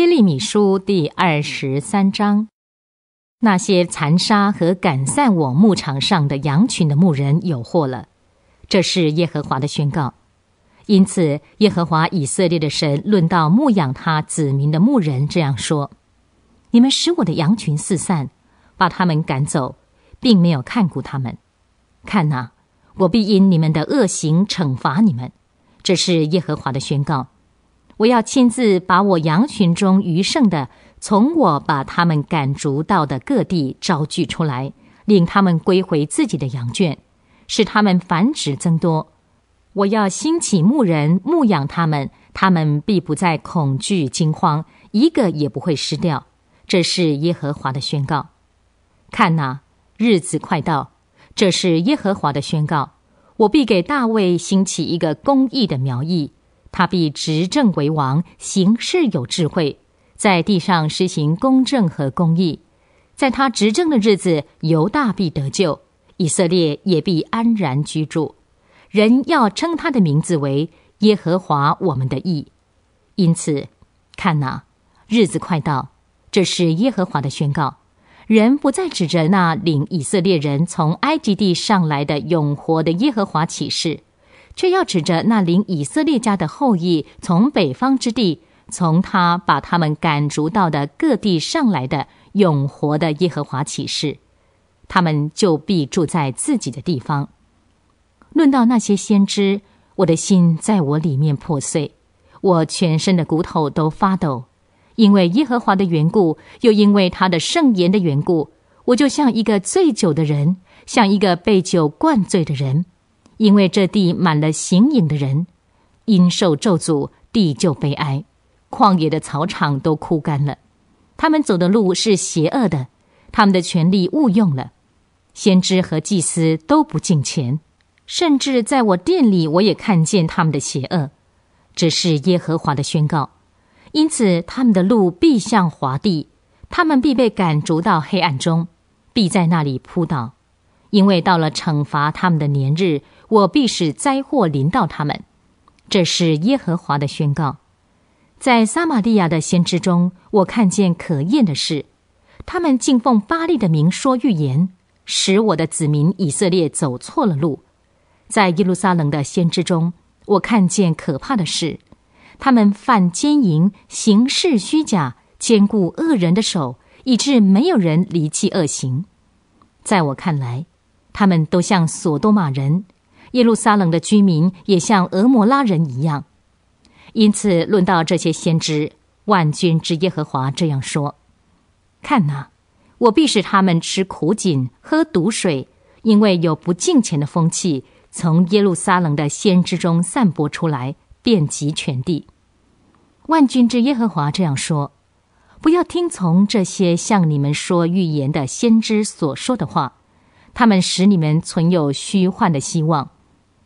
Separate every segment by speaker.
Speaker 1: 《耶利米书》第二十三章：那些残杀和赶散我牧场上的羊群的牧人有祸了。这是耶和华的宣告。因此，耶和华以色列的神论到牧养他子民的牧人这样说：“你们使我的羊群四散，把他们赶走，并没有看顾他们。看呐，我必因你们的恶行惩罚你们。”这是耶和华的宣告。我要亲自把我羊群中余剩的，从我把他们赶逐到的各地招聚出来，领他们归回自己的羊圈，使他们繁殖增多。我要兴起牧人牧养他们，他们必不再恐惧惊慌，一个也不会失掉。这是耶和华的宣告。看哪，日子快到。这是耶和华的宣告。我必给大卫兴起一个公义的苗裔。他必执政为王，行事有智慧，在地上实行公正和公义。在他执政的日子，犹大必得救，以色列也必安然居住。人要称他的名字为耶和华我们的义。因此，看哪，日子快到，这是耶和华的宣告。人不再指着那领以色列人从埃及地上来的永活的耶和华起誓。却要指着那领以色列家的后裔从北方之地，从他把他们赶逐到的各地上来的永活的耶和华起誓，他们就必住在自己的地方。论到那些先知，我的心在我里面破碎，我全身的骨头都发抖，因为耶和华的缘故，又因为他的圣言的缘故，我就像一个醉酒的人，像一个被酒灌醉的人。因为这地满了行影的人，因受咒诅，地就悲哀，旷野的草场都枯干了。他们走的路是邪恶的，他们的权力误用了。先知和祭司都不敬虔，甚至在我店里，我也看见他们的邪恶。这是耶和华的宣告。因此，他们的路必向滑地，他们必被赶逐到黑暗中，必在那里扑倒，因为到了惩罚他们的年日。我必使灾祸临到他们，这是耶和华的宣告。在撒玛利亚的先知中，我看见可厌的事；他们敬奉巴利的名说预言，使我的子民以色列走错了路。在耶路撒冷的先知中，我看见可怕的事；他们犯奸淫，行事虚假，兼顾恶人的手，以致没有人离弃恶行。在我看来，他们都像所多玛人。耶路撒冷的居民也像俄摩拉人一样，因此，论到这些先知，万军之耶和华这样说：“看哪，我必使他们吃苦井、喝毒水，因为有不敬虔的风气从耶路撒冷的先知中散播出来，遍及全地。”万军之耶和华这样说：“不要听从这些向你们说预言的先知所说的话，他们使你们存有虚幻的希望。”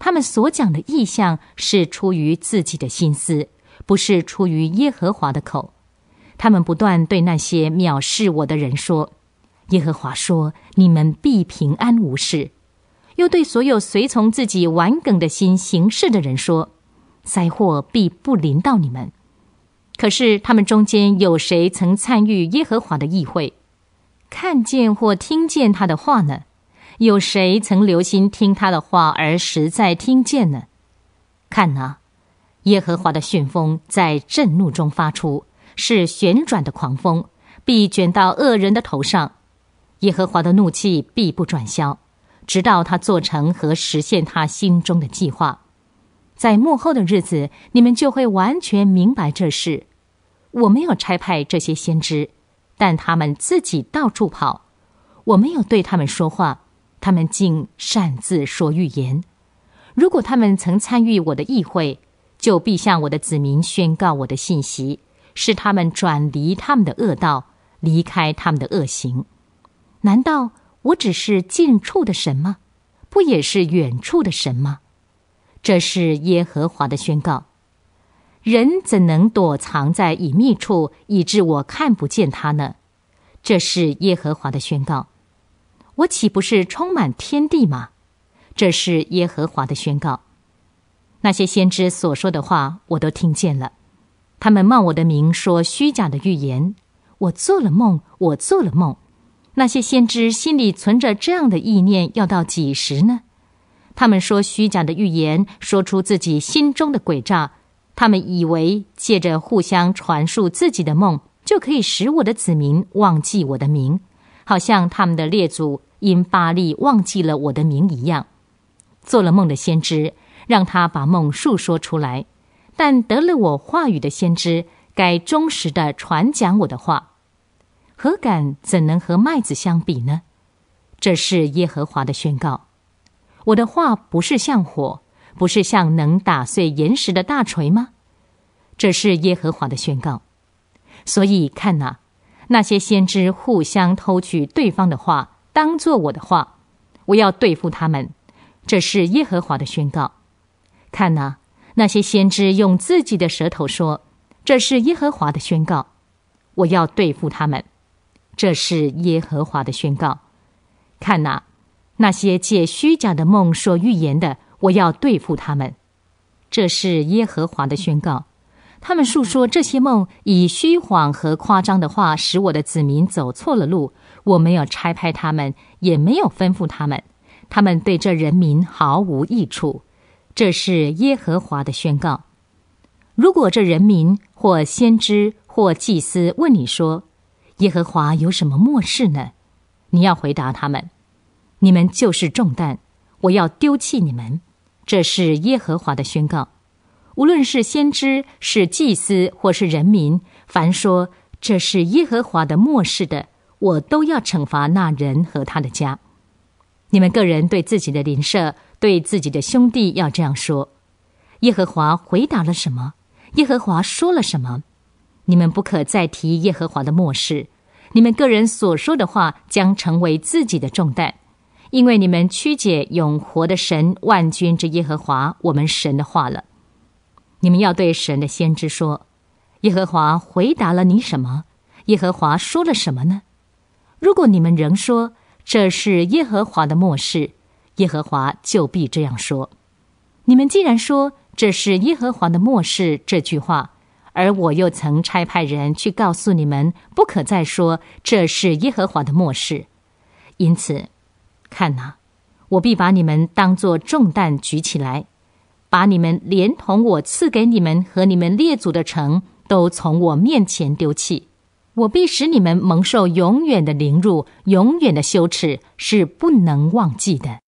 Speaker 1: 他们所讲的意象是出于自己的心思，不是出于耶和华的口。他们不断对那些藐视我的人说：“耶和华说，你们必平安无事。”又对所有随从自己玩梗的心行事的人说：“灾祸必不临到你们。”可是他们中间有谁曾参与耶和华的议会，看见或听见他的话呢？有谁曾留心听他的话而实在听见呢？看呐，耶和华的旋风在震怒中发出，是旋转的狂风，必卷到恶人的头上。耶和华的怒气必不转消，直到他做成和实现他心中的计划。在幕后的日子，你们就会完全明白这事。我没有差派这些先知，但他们自己到处跑。我没有对他们说话。他们竟擅自说预言。如果他们曾参与我的议会，就必向我的子民宣告我的信息，使他们转离他们的恶道，离开他们的恶行。难道我只是近处的神吗？不也是远处的神吗？这是耶和华的宣告。人怎能躲藏在隐秘处，以致我看不见他呢？这是耶和华的宣告。我岂不是充满天地吗？这是耶和华的宣告。那些先知所说的话，我都听见了。他们冒我的名说虚假的预言。我做了梦，我做了梦。那些先知心里存着这样的意念，要到几时呢？他们说虚假的预言，说出自己心中的诡诈。他们以为借着互相传述自己的梦，就可以使我的子民忘记我的名。好像他们的列祖因巴利忘记了我的名一样，做了梦的先知让他把梦述说出来，但得了我话语的先知该忠实的传讲我的话，何敢怎能和麦子相比呢？这是耶和华的宣告。我的话不是像火，不是像能打碎岩石的大锤吗？这是耶和华的宣告。所以看哪。那些先知互相偷取对方的话，当作我的话。我要对付他们，这是耶和华的宣告。看呐，那些先知用自己的舌头说：“这是耶和华的宣告。”我要对付他们，这是耶和华的宣告。看呐，那些借虚假的梦说预言的，我要对付他们，这是耶和华的宣告。他们述说这些梦，以虚谎和夸张的话使我的子民走错了路。我没有拆派他们，也没有吩咐他们。他们对这人民毫无益处。这是耶和华的宣告。如果这人民或先知或祭司问你说：“耶和华有什么末世呢？”你要回答他们：“你们就是重担，我要丢弃你们。”这是耶和华的宣告。无论是先知、是祭司，或是人民，凡说这是耶和华的漠视的，我都要惩罚那人和他的家。你们个人对自己的邻舍、对自己的兄弟要这样说。耶和华回答了什么？耶和华说了什么？你们不可再提耶和华的漠视，你们个人所说的话将成为自己的重担，因为你们曲解永活的神万军之耶和华我们神的话了。你们要对神的先知说：“耶和华回答了你什么？耶和华说了什么呢？如果你们仍说这是耶和华的末世，耶和华就必这样说。你们既然说这是耶和华的末世这句话，而我又曾差派人去告诉你们不可再说这是耶和华的末世，因此看哪，我必把你们当作重担举起来。”把你们连同我赐给你们和你们列祖的城，都从我面前丢弃，我必使你们蒙受永远的凌辱，永远的羞耻，是不能忘记的。